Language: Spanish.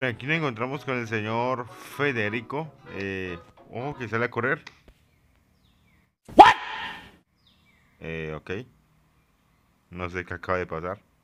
Aquí nos encontramos con el señor Federico. Eh, ojo, que sale a correr. ¿Qué? Eh, ok. No sé qué acaba de pasar.